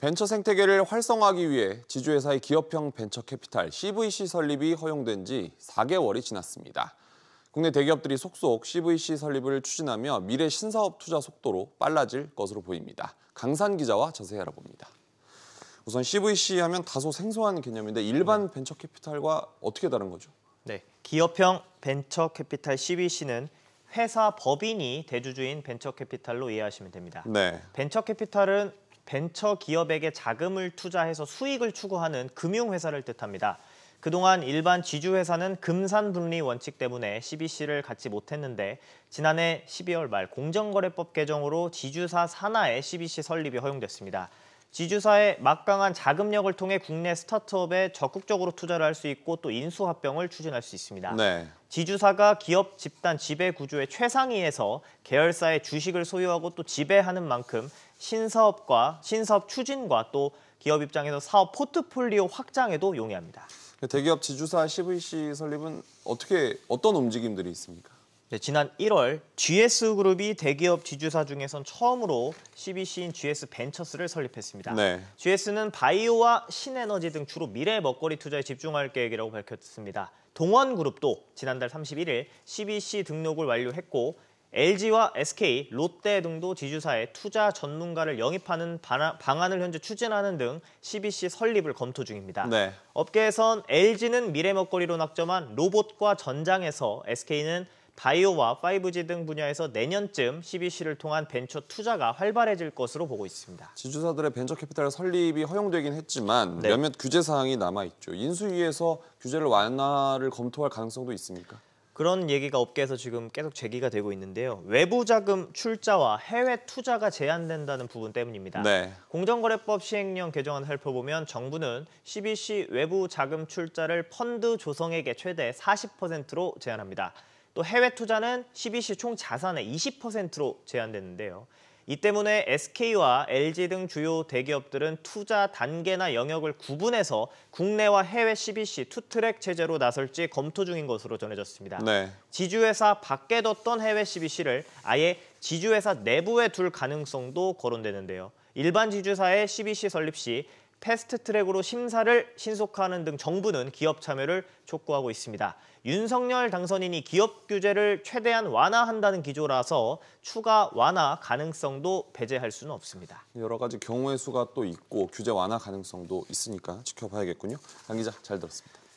벤처 생태계를 활성화하기 위해 지주회사의 기업형 벤처 캐피탈 CVC 설립이 허용된 지 4개월이 지났습니다. 국내 대기업들이 속속 CVC 설립을 추진하며 미래 신사업 투자 속도로 빨라질 것으로 보입니다. 강산 기자와 자세히 알아봅니다. 우선 CVC 하면 다소 생소한 개념인데 일반 네. 벤처 캐피탈과 어떻게 다른 거죠? 네, 기업형 벤처 캐피탈 CVC는 회사 법인이 대주주인 벤처 캐피탈로 이해하시면 됩니다. 네. 벤처 캐피탈은 벤처 기업에게 자금을 투자해서 수익을 추구하는 금융회사를 뜻합니다. 그동안 일반 지주회사는 금산분리 원칙 때문에 CBC를 갖지 못했는데 지난해 12월 말 공정거래법 개정으로 지주사 산하에 CBC 설립이 허용됐습니다. 지주사의 막강한 자금력을 통해 국내 스타트업에 적극적으로 투자를 할 수 있고 또 인수합병을 추진할 수 있습니다. 네. 지주사가 기업 집단 지배 구조의 최상위에서 계열사의 주식을 소유하고 또 지배하는 만큼 신사업과 신사업 추진과 또 기업 입장에서 사업 포트폴리오 확장에도 용이합니다. 대기업 지주사 CVC 설립은 어떻게 어떤 움직임들이 있습니까? 네, 지난 1월 GS그룹이 대기업 지주사 중에선 처음으로 CBC인 GS 벤처스를 설립했습니다. 네. GS는 바이오와 신에너지 등 주로 미래 먹거리 투자에 집중할 계획이라고 밝혔습니다. 동원그룹도 지난달 31일 CBC 등록을 완료했고 LG와 SK, 롯데 등도 지주사에 투자 전문가를 영입하는 방안을 현재 추진하는 등 CBC 설립을 검토 중입니다. 네. 업계에선 LG는 미래 먹거리로 낙점한 로봇과 전장에서 SK는 바이오와 5G 등 분야에서 내년쯤 CBC를 통한 벤처 투자가 활발해질 것으로 보고 있습니다. 지주사들의 벤처 캐피탈 설립이 허용되긴 했지만 네. 몇몇 규제 사항이 남아 있죠. 인수위에서 규제를 완화를 검토할 가능성도 있습니까? 그런 얘기가 업계에서 지금 계속 제기가 되고 있는데요. 외부 자금 출자와 해외 투자가 제한된다는 부분 때문입니다. 네. 공정거래법 시행령 개정안을 살펴보면 정부는 CBC 외부 자금 출자를 펀드 조성액의 최대 40%로 제한합니다. 또 해외 투자는 CBC 총 자산의 20%로 제한됐는데요. 이 때문에 SK와 LG 등 주요 대기업들은 투자 단계나 영역을 구분해서 국내와 해외 CBC 투트랙 체제로 나설지 검토 중인 것으로 전해졌습니다. 네. 지주회사 밖에 뒀던 해외 CBC를 아예 지주회사 내부에 둘 가능성도 거론되는데요. 일반 지주사의 CBC 설립 시 패스트트랙으로 심사를 신속화하는 등 정부는 기업 참여를 촉구하고 있습니다. 윤석열 당선인이 기업 규제를 최대한 완화한다는 기조라서 추가 완화 가능성도 배제할 수는 없습니다. 여러 가지 경우의 수가 또 있고 규제 완화 가능성도 있으니까 지켜봐야겠군요. 강 기자 잘 들었습니다.